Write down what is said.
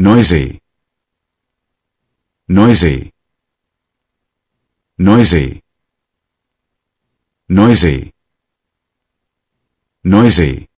noisy noisy noisy noisy noisy